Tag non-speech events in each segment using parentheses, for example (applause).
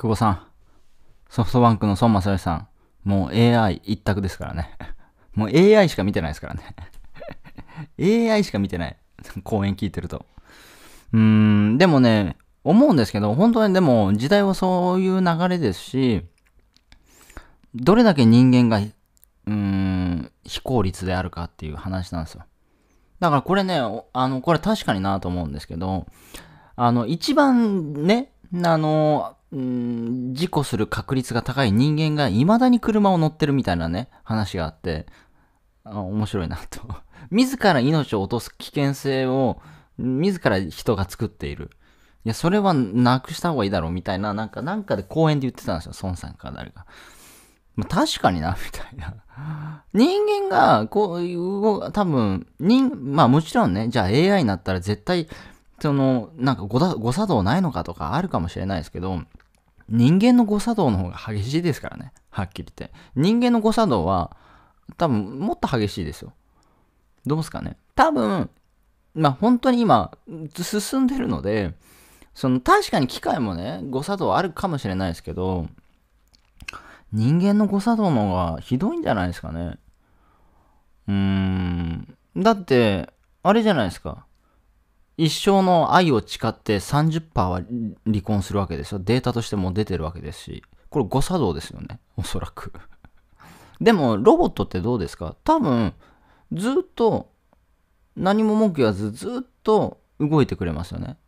久保さん、ソフトバンクの孫正義さん、もう AI 一択ですからね。(laughs) もう AI しか見てないですからね。AI (laughs) しか見てない。講演聞いてると。うーん、でもね、思うんですけど、本当にでも時代はそういう流れですし、どれだけ人間が、うーん、非効率であるかっていう話なんですよ。だからこれね、あの、これ確かになと思うんですけど、あの、一番ね、あの、うん、事故する確率が高い人間が未だに車を乗ってるみたいなね、話があって、あ面白いなと。(laughs) 自ら命を落とす危険性を、自ら人が作っている。いや、それはなくした方がいいだろうみたいな、なんか、なんかで公演で言ってたんですよ。孫さんか誰か。確かにな、みたいな。人間が、こう、多分、人、まあもちろんね、じゃあ AI になったら絶対、その、なんか誤誤作動ないのかとかあるかもしれないですけど、人間の誤作動の方が激しいですからね。はっきり言って。人間の誤作動は、多分、もっと激しいですよ。どうすかね。多分、まあ本当に今、進んでるので、その確かに機械もね、誤作動あるかもしれないですけど、人間の誤作動の方がひどいんじゃないですかね。うーん。だって、あれじゃないですか。一生の愛を誓って30%は離婚するわけですよ。データとしても出てるわけですし。これ誤作動ですよね。おそらく (laughs) でも、ロボットってどうですか多分、ずっと、何も文句言わず、ずっと動いてくれますよね。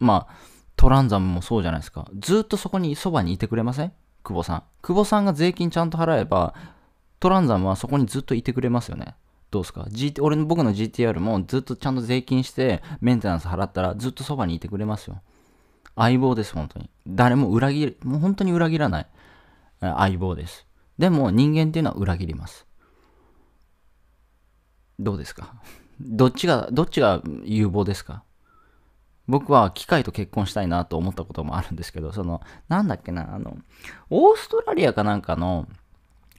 まあ、トランザムもそうじゃないですか。ずっとそこに、そばにいてくれません久保さん。久保さんが税金ちゃんと払えば、トランザムはそこにずっといてくれますよね。どうすか、g 俺の僕の GTR もずっとちゃんと税金してメンテナンス払ったらずっとそばにいてくれますよ。相棒です、本当に。誰も裏切る、もう本当に裏切らない相棒です。でも人間っていうのは裏切ります。どうですかどっちが、どっちが有望ですか僕は機械と結婚したいなと思ったこともあるんですけど、その、なんだっけな、あの、オーストラリアかなんかの、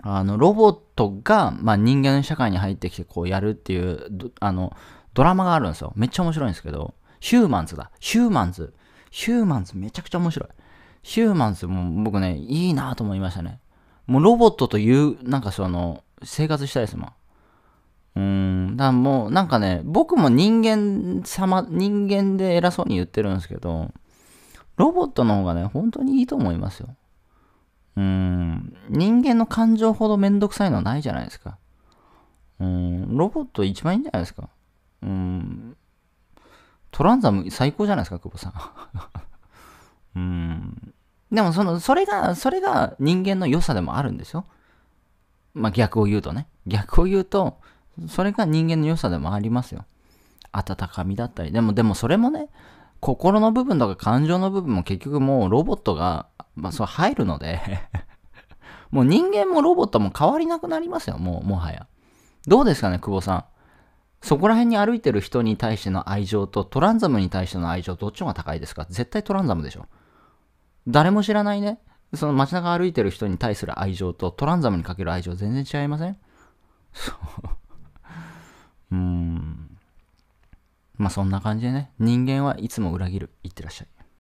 あの、ロボットが、まあ、人間の社会に入ってきてこうやるっていう、あの、ドラマがあるんですよ。めっちゃ面白いんですけど、ヒューマンズだ。ヒューマンズ。ヒューマンズめちゃくちゃ面白い。ヒューマンズも僕ね、いいなと思いましたね。もうロボットという、なんかその、生活したいですもん。うーん、だからもうなんかね、僕も人間様、人間で偉そうに言ってるんですけど、ロボットの方がね、本当にいいと思いますよ。うん、人間の感情ほどめんどくさいのはないじゃないですか。うん、ロボット一番いいんじゃないですか。うん、トランザム最高じゃないですか、久保さん。(laughs) うん。でも、その、それが、それが人間の良さでもあるんですよ。まあ、逆を言うとね。逆を言うと、それが人間の良さでもありますよ。温かみだったり。でも、でもそれもね、心の部分とか感情の部分も結局もうロボットが、まあ、そう入るので (laughs) もう人間もロボットも変わりなくなりますよ、もう、もはや。どうですかね、久保さん。そこら辺に歩いてる人に対しての愛情とトランザムに対しての愛情どっちの方が高いですか絶対トランザムでしょ。誰も知らないね。その街中歩いてる人に対する愛情とトランザムにかける愛情全然違いませんそう。まあそんな感じでね、人間はいつも裏切る。いってらっしゃい。